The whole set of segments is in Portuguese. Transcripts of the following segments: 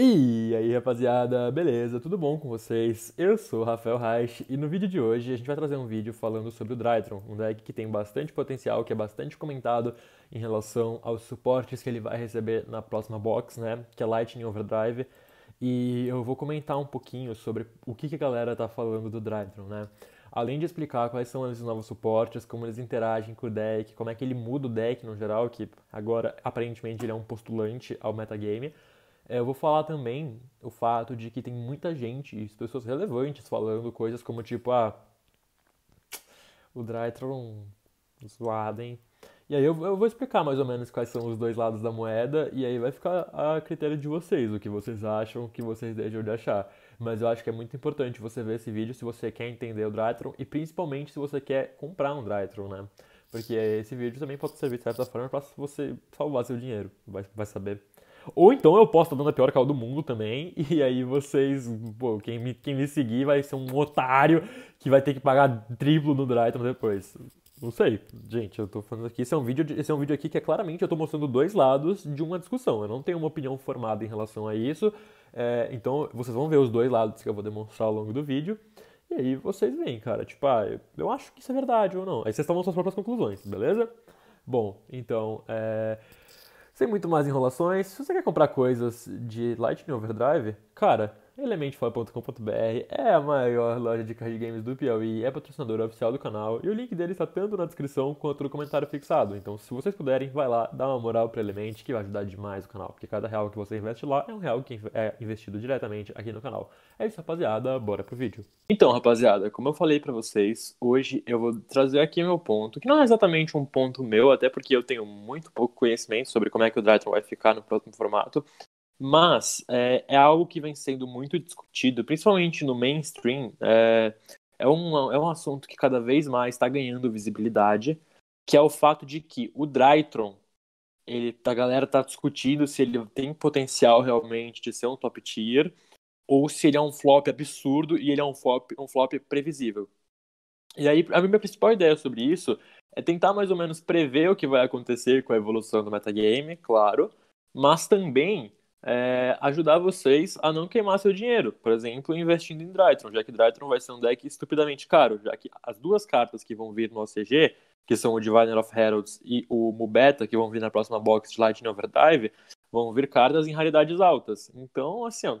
E aí, rapaziada, beleza? Tudo bom com vocês? Eu sou o Rafael Reich e no vídeo de hoje a gente vai trazer um vídeo falando sobre o Drytron, um deck que tem bastante potencial, que é bastante comentado em relação aos suportes que ele vai receber na próxima box, né? Que é Lightning Overdrive. E eu vou comentar um pouquinho sobre o que, que a galera tá falando do Drytron, né? Além de explicar quais são os novos suportes, como eles interagem com o deck, como é que ele muda o deck no geral, que agora aparentemente ele é um postulante ao metagame. É, eu vou falar também o fato de que tem muita gente, pessoas relevantes, falando coisas como tipo, ah, o Drytron zoado, hein? E aí eu, eu, vou explicar mais ou menos quais são os dois lados da moeda, e aí vai ficar a critério de vocês, o que vocês acham, o que vocês deixam de achar. Mas eu acho que é muito importante você ver esse vídeo se você quer entender o Drytron e principalmente se você quer comprar um Drytron, né? Porque esse vídeo também pode servir de certa forma para você salvar seu dinheiro, vai, vai saber. Ou então eu posso estar dando a pior cal do mundo também, e aí vocês, pô, quem me, quem me seguir vai ser um otário que vai ter que pagar triplo no Dryton depois. Não sei, gente, eu tô falando aqui, esse é um vídeo, de, esse é um vídeo aqui que é claramente eu tô mostrando dois lados de uma discussão. Eu não tenho uma opinião formada em relação a isso, é, então vocês vão ver os dois lados que eu vou demonstrar ao longo do vídeo. E aí vocês veem, cara, tipo, ah, eu acho que isso é verdade ou não. Aí vocês tomam suas próprias conclusões, beleza? Bom, então, é, sem muito mais enrolações, se você quer comprar coisas de Lightning Overdrive, cara, elementfly.com.br é a maior loja de card games do Piauí, é patrocinadora oficial do canal e o link dele está tanto na descrição quanto no comentário fixado. Então, se vocês puderem, vai lá, dá uma moral para Element que vai ajudar demais o canal, porque cada real que você investe lá é um real que é investido diretamente aqui no canal. É isso, rapaziada, bora pro vídeo. Então, rapaziada, como eu falei para vocês, hoje eu vou trazer aqui meu ponto, que não é exatamente um ponto meu, até porque eu tenho muito pouco conhecimento sobre como é que o Drytron vai ficar no próximo formato, mas é, é, algo que vem sendo muito discutido, principalmente no mainstream. É, é, um, é um assunto que cada vez mais está ganhando visibilidade, que é o fato de que o Drytron, ele, a galera está discutindo se ele tem potencial realmente de ser um top tier, ou se ele é um flop absurdo e ele é um flop, um flop previsível. E aí, a minha principal ideia sobre isso é tentar mais ou menos prever o que vai acontecer com a evolução do metagame, claro, mas também é, ajudar vocês a não queimar seu dinheiro, por exemplo, investindo em Drytron, já que Drytron vai ser um deck estupidamente caro, já que as duas cartas que vão vir no OCG, que são o Diviner of Heralds e o Mubeta, que vão vir na próxima box de Lightning Overdrive, vão vir cartas em raridades altas. Então, assim, ó,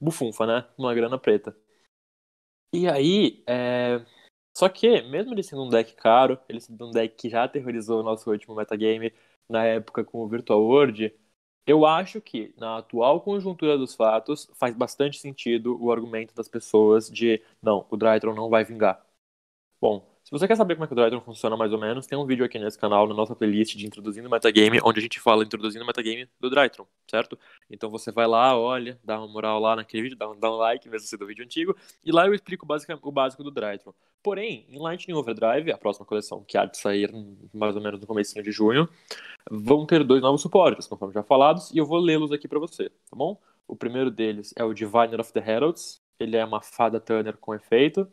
bufunfa, né? Uma grana preta. E aí, é... só que, mesmo ele sendo um deck caro, ele sendo um deck que já aterrorizou o nosso último metagame, na época com o Virtual World, eu acho que, na atual conjuntura dos fatos, faz bastante sentido o argumento das pessoas de não, o Drytron não vai vingar. Bom, se você quer saber como é que o Dryden funciona mais ou menos, tem um vídeo aqui nesse canal, na nossa playlist de Introduzindo Metagame, onde a gente fala Introduzindo Metagame do Drytron, certo? Então você vai lá, olha, dá uma moral lá naquele vídeo, dá um, dá um like, mesmo sendo um vídeo antigo, e lá eu explico o básico do Drytron. Porém, em Lightning Overdrive, a próxima coleção, que há de sair mais ou menos no começo de junho, vão ter dois novos suportes, conforme já falados, e eu vou lê-los aqui para você, tá bom? O primeiro deles é o Diviner of the Heralds, ele é uma fada Turner com efeito.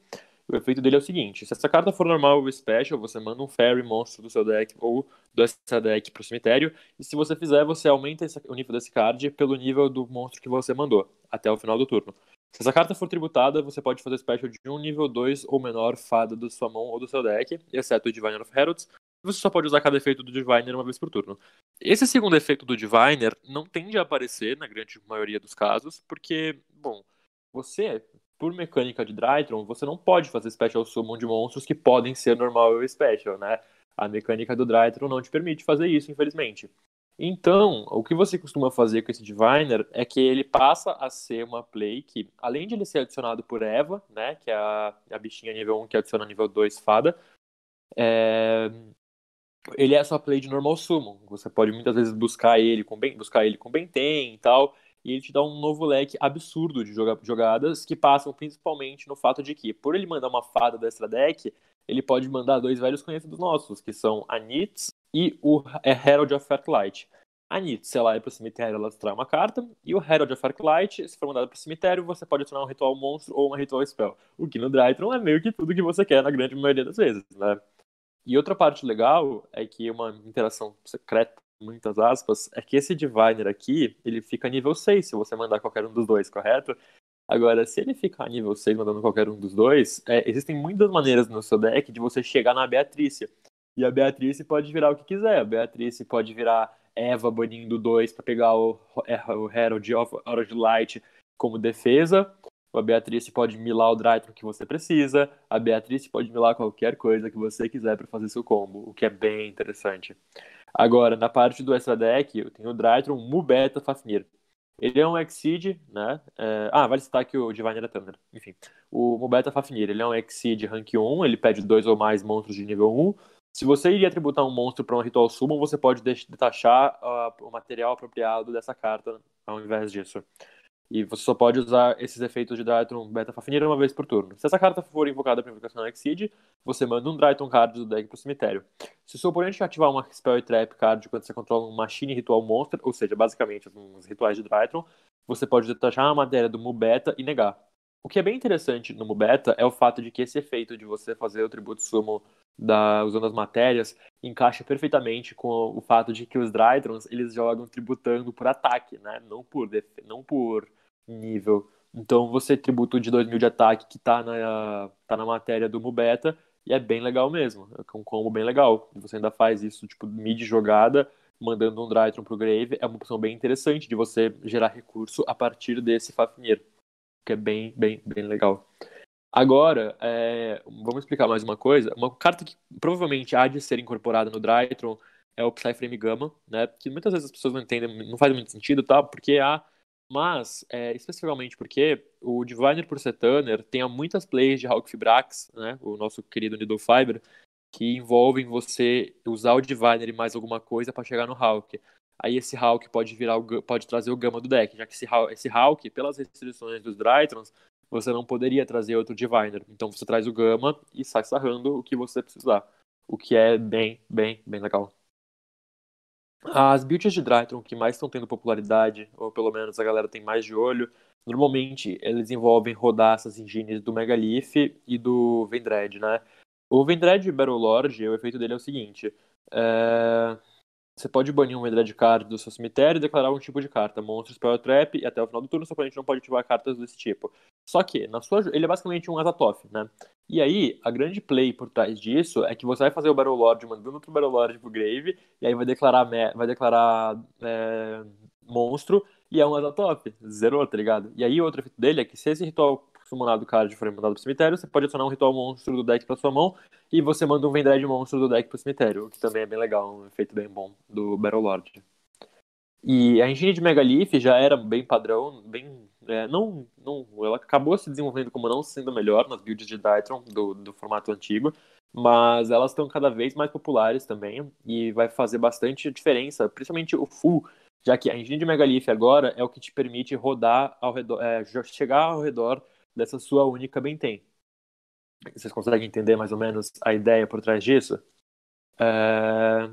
O efeito dele é o seguinte: se essa carta for normal ou special, você manda um Fairy monstro do seu deck ou do seu deck pro cemitério. E se você fizer, você aumenta esse, o nível desse card pelo nível do monstro que você mandou, até o final do turno. Se essa carta for tributada, você pode fazer special de um nível 2 ou menor fada da sua mão ou do seu deck, exceto o Diviner of Heralds. Você só pode usar cada efeito do Diviner uma vez por turno. Esse segundo efeito do Diviner não tende a aparecer na grande maioria dos casos, porque, bom, você por mecânica de Drytron, você não pode fazer Special Summon de monstros que podem ser normal ou special, né? A mecânica do Drytron não te permite fazer isso, infelizmente. Então, o que você costuma fazer com esse Diviner é que ele passa a ser uma play que, além de ele ser adicionado por Eva, né, que é a, a bichinha nível 1 que adiciona nível 2 fada, é... ele é sua play de normal summon. Você pode muitas vezes buscar ele com bem, buscar ele com tem e tal e ele te dá um novo leque absurdo de jogadas que passam principalmente no fato de que, por ele mandar uma fada da extra deck, ele pode mandar dois velhos conhecidos nossos, que são a Nitz e o é Herald of Arclight. A Nitz, se ela é pro cemitério, ela extrai uma carta, e o Herald of Arclight, se for mandado pro cemitério, você pode adicionar um ritual monstro ou um ritual spell. O que no Drytron é meio que tudo que você quer na grande maioria das vezes, né? E outra parte legal é que uma interação secreta muitas aspas, é que esse Diviner aqui, ele fica nível 6 se você mandar qualquer um dos dois, correto? Agora, se ele ficar nível 6 mandando qualquer um dos dois, é, existem muitas maneiras no seu deck de você chegar na Beatrice. E a Beatrice pode virar o que quiser. A Beatrice pode virar Eva banindo 2 para pegar o, é, o Herald of Light como defesa. A Beatrice pode milar o Drytron que você precisa. A Beatrice pode milar qualquer coisa que você quiser para fazer seu combo, o que é bem interessante. Agora, na parte do extra deck, eu tenho o Drytron Mubeta Fafnir. Ele é um Exceed, né? É... Ah, vale citar que o Divine era Thunder. Enfim, o Mubeta Fafnir, ele é um Exceed rank 1, ele pede dois ou mais monstros de nível 1. Se você iria tributar um monstro para um ritual summon, você pode detachar uh, ah, o material apropriado dessa carta ao invés disso. E você só pode usar esses efeitos de Drytron Beta Fafnir uma vez por turno. Se essa carta for invocada para invocação Exceed, você manda um Drytron Card do deck para o cemitério. Se o seu oponente ativar uma Spell e Trap Card quando você controla um Machine Ritual Monster, ou seja, basicamente uns rituais de Drytron, você pode detachar a matéria do Mubeta e negar. O que é bem interessante no Mubeta é o fato de que esse efeito de você fazer o tributo sumo da, usando as matérias, encaixa perfeitamente com o fato de que os Drytrons, eles jogam tributando por ataque, né? Não por, def... não por nível. Então você tributa o de mil de ataque que tá na, tá na matéria do Mubeta e é bem legal mesmo. É um combo bem legal. Você ainda faz isso, tipo, mid jogada, mandando um Drytron pro Grave. É uma opção bem interessante de você gerar recurso a partir desse Fafnir. Que é bem, bem, bem legal. Agora, é, vamos explicar mais uma coisa. Uma carta que provavelmente há de ser incorporada no Drytron é o Psyframe Gamma, né? Que muitas vezes as pessoas não entendem, não faz muito sentido, tá? Porque há. Mas, é, especificamente porque o Diviner por Setaner tem muitas plays de Hawk Fibrax, né? O nosso querido Needle Fiber, que envolvem você usar o Diviner e mais alguma coisa para chegar no Hawk. Aí esse Hawk pode virar o, pode trazer o Gama do deck, já que esse esse Hawk pelas restrições dos Drytrons, você não poderia trazer outro diviner. Então você traz o Gama e sai sarrando o que você precisar. O que é bem, bem, bem legal. As builds de Drytron que mais estão tendo popularidade, ou pelo menos a galera tem mais de olho, normalmente eles envolvem rodar essas engines do Megalith e do Vendred, né? O Vendred Battle Lord, o efeito dele é o seguinte: é... Você pode banir um Unidade Card do seu cemitério e declarar um tipo de carta, Monstro, Spell Trap, e até o final do turno seu oponente não pode ativar cartas desse tipo. Só que, na sua, ele é basicamente um Azatoth, né? E aí, a grande play por trás disso é que você vai fazer o Battle Lord mandando outro Battle Lord pro Grave, e aí vai declarar, vai declarar é, Monstro, e é um Azatoth, zerou, tá ligado? E aí, outro efeito dele é que se esse ritual o do Card foi mandado pro cemitério, você pode adicionar um ritual monstro do deck pra sua mão e você manda um Vendred monstro do deck pro cemitério, o que também é bem legal, um efeito bem bom do Battle Lord. E a engine de Megalith já era bem padrão, bem. É, não, não, ela acabou se desenvolvendo como não sendo melhor nas builds de Dytron do, do formato antigo, mas elas estão cada vez mais populares também e vai fazer bastante diferença, principalmente o full, já que a engine de Megalith agora é o que te permite rodar ao redor, é, chegar ao redor dessa sua única Benten. Vocês conseguem entender mais ou menos a ideia por trás disso? É...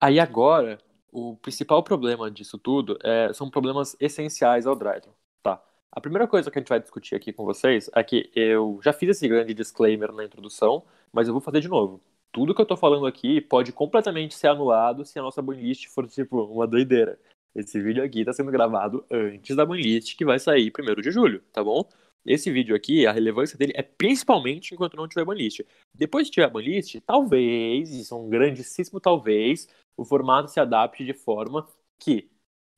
Aí agora, o principal problema disso tudo é... são problemas essenciais ao Dryden. Tá? A primeira coisa que a gente vai discutir aqui com vocês é que eu já fiz esse grande disclaimer na introdução, mas eu vou fazer de novo. Tudo que eu tô falando aqui pode completamente ser anulado se a nossa banlist for, tipo, uma doideira. Esse vídeo aqui tá sendo gravado antes da banlist que vai sair primeiro de julho, tá bom? Esse vídeo aqui, a relevância dele é principalmente enquanto não tiver banlist. Depois que tiver banlist, talvez, isso é um grandíssimo talvez, o formato se adapte de forma que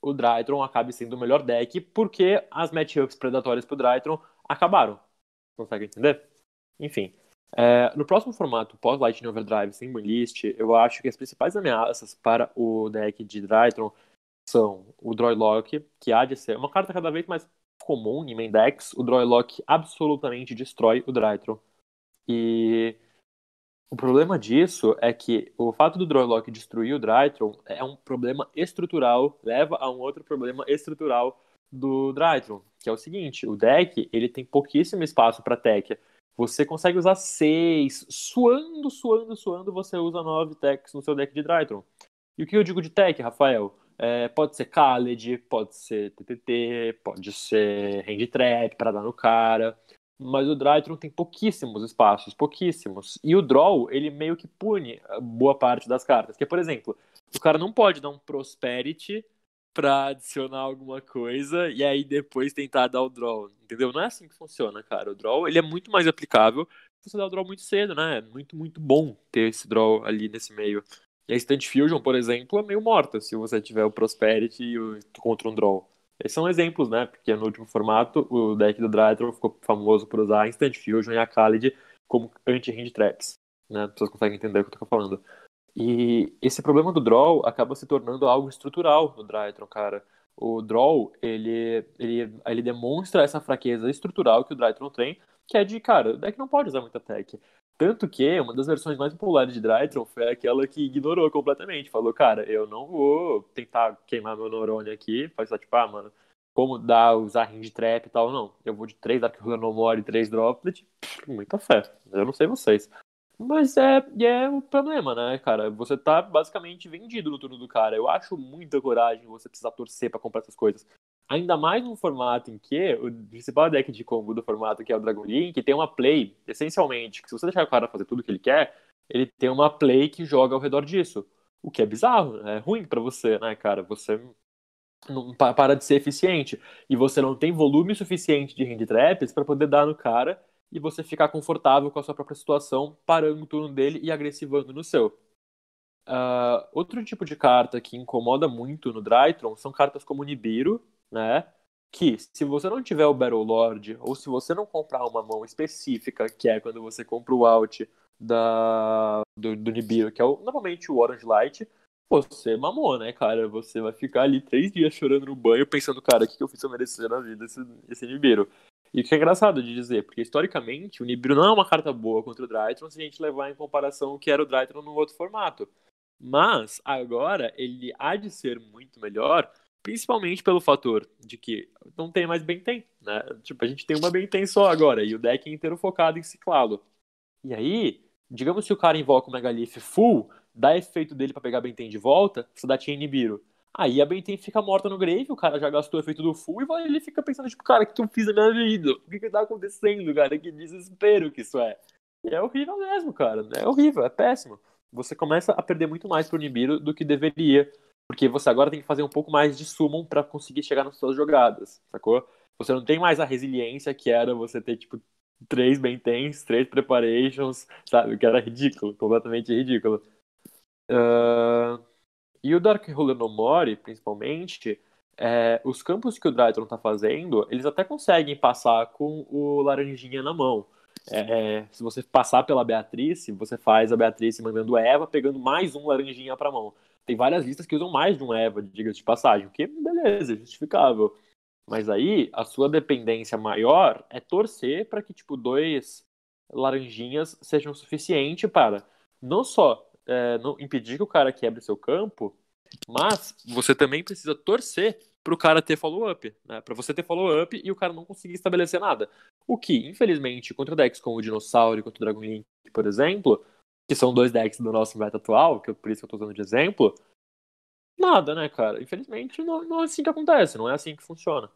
o Drytron acabe sendo o melhor deck, porque as matchups predatórias pro Drytron acabaram. Consegue entender? Enfim. É, no próximo formato, pós-Lightning Overdrive sem banlist, eu acho que as principais ameaças para o deck de Drytron são o Droidlock, que há de ser uma carta cada vez mais comum em main decks, o lock absolutamente destrói o Drytron. E o problema disso é que o fato do lock destruir o Drytron é um problema estrutural, leva a um outro problema estrutural do Drytron, que é o seguinte, o deck ele tem pouquíssimo espaço para tech. Você consegue usar seis, suando, suando, suando, você usa nove techs no seu deck de Drytron. E o que eu digo de tech, Rafael? É, pode ser Khaled, pode ser TTT, pode ser Hand Trap para dar no cara. Mas o Drytron tem pouquíssimos espaços, pouquíssimos. E o draw, ele meio que pune eh, boa parte das cartas. que por exemplo, o cara não pode dar um Prosperity pra adicionar alguma coisa e aí depois tentar dar o draw, entendeu? Não é assim que funciona, cara. O draw, ele é muito mais aplicável se você dar o draw muito cedo, né? É muito, muito bom ter esse draw ali nesse meio. E a State Fusion, por exemplo, é meio morta se você tiver o Prosperity e o, contra um draw. Esses são exemplos, né? Porque no último formato, o deck do Drytron ficou famoso por usar Instant Fusion e a Khalid como anti-hand traps. Né? As pessoas conseguem entender o que eu tô falando. E esse problema do draw acaba se tornando algo estrutural no Drytron, cara. O draw, ele, ele, ele demonstra essa fraqueza estrutural que o Drytron tem, que é de, cara, o deck não pode usar muita tech. Tanto que uma das versões mais populares de Drytron foi aquela que ignorou completamente. Falou, cara, eu não vou tentar queimar meu neurônio aqui, faz só tipo, ah, mano, como dá usar ring de trap e tal, não. Eu vou de três More e três Droplet, muita fé. Eu não sei vocês. Mas é, é o um problema, né, cara? Você tá basicamente vendido no turno do cara. Eu acho muita coragem você precisar torcer para comprar essas coisas. Ainda mais no formato em que o principal deck de combo do formato, que é o Dragon Link, tem uma play, essencialmente, que se você deixar o cara fazer tudo que ele quer, ele tem uma play que joga ao redor disso. O que é bizarro, né? é ruim para você, né, cara? Você não para de ser eficiente. E você não tem volume suficiente de hand traps para poder dar no cara e você ficar confortável com a sua própria situação, parando o turno dele e agressivando no seu. Uh, outro tipo de carta que incomoda muito no Drytron são cartas como Nibiru, né? Que se você não tiver o Battle Lord, ou se você não comprar uma mão específica, que é quando você compra o out da, do, do Nibiru, que é o, normalmente o Orange Light, você mamou, né, cara? Você vai ficar ali três dias chorando no banho, pensando, cara, o que, que eu fiz pra merecer na vida esse, esse Nibiru? E que é engraçado de dizer, porque historicamente o Nibiru não é uma carta boa contra o Drytron se a gente levar em comparação o que era o Drytron no outro formato. Mas agora ele há de ser muito melhor Principalmente pelo fator de que não tem mais Benten, né? Tipo, a gente tem uma Benten só agora e o deck é inteiro focado em ciclá-lo. E aí, digamos se o cara invoca o Megalith full, dá efeito dele para pegar a Benten de volta, você dá Chain Nibiru. Aí a Benten fica morta no grave, o cara já gastou o efeito do full e ele fica pensando, tipo, cara, o que eu fiz na minha vida? O que que tá acontecendo, cara? Que desespero que isso é. E é horrível mesmo, cara. Né? É horrível, é péssimo. Você começa a perder muito mais pro Nibiru do que deveria porque você agora tem que fazer um pouco mais de summon para conseguir chegar nas suas jogadas, sacou? Você não tem mais a resiliência que era você ter, tipo, três bentens, três preparations, sabe? Que era ridículo, completamente ridículo. Uh... E o Dark Ruler no Mori, principalmente, é, os campos que o Drytron tá fazendo, eles até conseguem passar com o Laranjinha na mão. É, é se você passar pela Beatrice, você faz a Beatrice mandando Eva, pegando mais um Laranjinha pra mão. Tem várias listas que usam mais de um Eva, diga-se de passagem, o que é beleza, é justificável. Mas aí a sua dependência maior é torcer para que tipo dois laranjinhas sejam suficiente para não só é, não impedir que o cara quebre seu campo, mas você também precisa torcer para o cara ter follow-up, né? Para você ter follow-up e o cara não conseguir estabelecer nada. O que, infelizmente, contra decks como o Dinossauro e contra o Dragon Link, por exemplo, que são dois decks do nosso meta atual, que por isso que eu tô usando de exemplo, nada, né, cara? Infelizmente, não, não é assim que acontece, não é assim que funciona.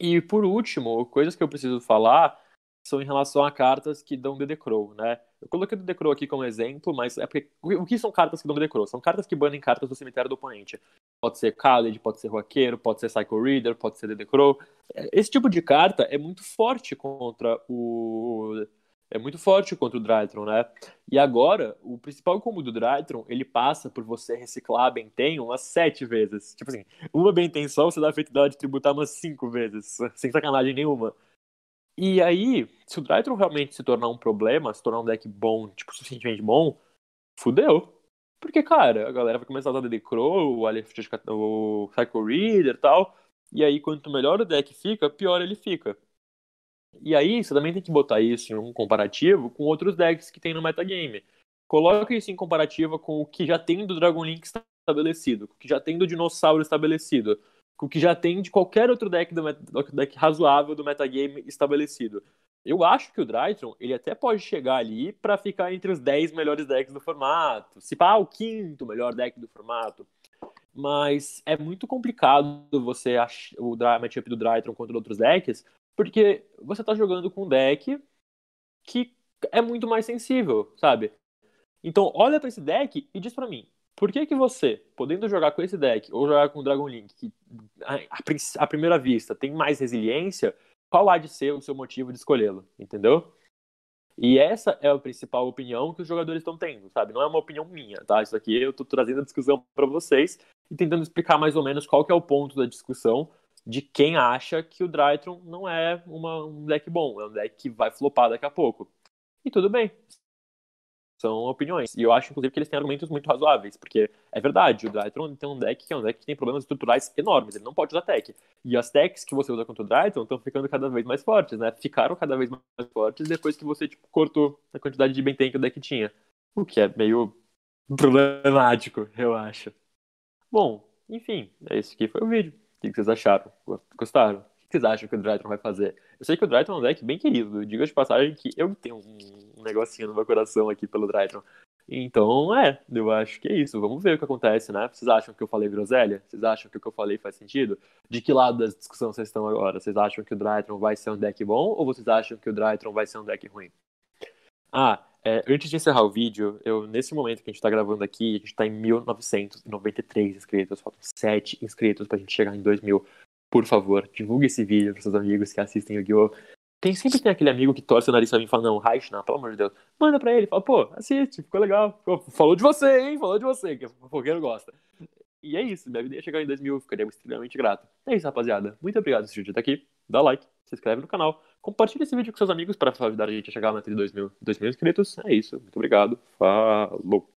E por último, coisas que eu preciso falar são em relação a cartas que dão DD Crow, né? Eu coloquei o DD Crow aqui como exemplo, mas é porque o que são cartas que dão DD Crow? São cartas que banem cartas do cemitério do oponente. Pode ser Khaled, pode ser Roqueiro, pode ser Psycho Reader, pode ser DD Crow. É, esse tipo de carta é muito forte contra o é muito forte contra o Drytron, né? E agora, o principal combo do Drytron, ele passa por você reciclar a Benten umas sete vezes. Tipo assim, uma Benten só, você dá a feitidade de tributar umas cinco vezes, sem sacanagem nenhuma. E aí, se o Drytron realmente se tornar um problema, se tornar um deck bom, tipo, suficientemente bom, fudeu. Porque, cara, a galera vai começar a usar DD Crow, o Aleph, o Psycho Reader e tal. E aí, quanto melhor o deck fica, pior ele fica. E aí você também tem que botar isso em um comparativo com outros decks que tem no metagame. Coloca isso em comparativa com o que já tem do Dragon Link estabelecido, com o que já tem do Dinossauro estabelecido, com o que já tem de qualquer outro deck, do deck razoável do metagame estabelecido. Eu acho que o Drytron, ele até pode chegar ali para ficar entre os 10 melhores decks do formato. Se pá, o quinto melhor deck do formato. Mas é muito complicado você achar o matchup do Drytron contra outros decks, porque você tá jogando com um deck que é muito mais sensível, sabe? Então, olha para esse deck e diz para mim, por que que você, podendo jogar com esse deck, ou jogar com o Dragon Link, que à primeira vista tem mais resiliência, qual há de ser o seu motivo de escolhê-lo, entendeu? E essa é a principal opinião que os jogadores estão tendo, sabe? Não é uma opinião minha, tá? Isso aqui eu tô trazendo a discussão para vocês e tentando explicar mais ou menos qual que é o ponto da discussão de quem acha que o Drytron não é uma, um deck bom, é um deck que vai flopar daqui a pouco. E tudo bem. São opiniões. E eu acho, inclusive, que eles têm argumentos muito razoáveis, porque é verdade, o Drytron tem um deck que é um deck que tem problemas estruturais enormes, ele não pode usar tech. E as techs que você usa contra o Drytron estão ficando cada vez mais fortes, né? Ficaram cada vez mais fortes depois que você, tipo, cortou a quantidade de Benten que o deck tinha. O que é meio problemático, eu acho. Bom, enfim, é isso que foi o vídeo. O que vocês acharam? Gostaram? O que vocês acham que o Drayton vai fazer? Eu sei que o Drayton é um deck bem querido. Diga de passagem que eu tenho um negocinho no meu coração aqui pelo Drayton. Então, é, eu acho que é isso. Vamos ver o que acontece, né? Vocês acham que eu falei groselha? Vocês acham que o que eu falei faz sentido? De que lado da discussão vocês estão agora? Vocês acham que o Drytron vai ser um deck bom ou vocês acham que o Drytron vai ser um deck ruim? Ah, é, antes de encerrar o vídeo, eu nesse momento que a gente está gravando aqui, a gente está em 1993 inscritos, faltam 7 inscritos para a gente chegar em 2000. Por favor, divulgue esse vídeo para seus amigos que assistem o Guiô. Tem, sempre tem aquele amigo que torce o nariz pra mim e fala, não, Reich, não, pelo amor de Deus. Manda pra ele, fala, pô, assiste, ficou legal. falou de você, hein? Falou de você, que o fogueiro gosta. E é isso, minha vida ia chegar em 2000, ficaria extremamente grato. É isso, rapaziada. Muito obrigado por assistir até aqui dá like, se inscreve no canal, compartilha esse vídeo com seus amigos para ajudar a gente a chegar na de 2 mil, mil inscritos. É isso, muito obrigado, falou!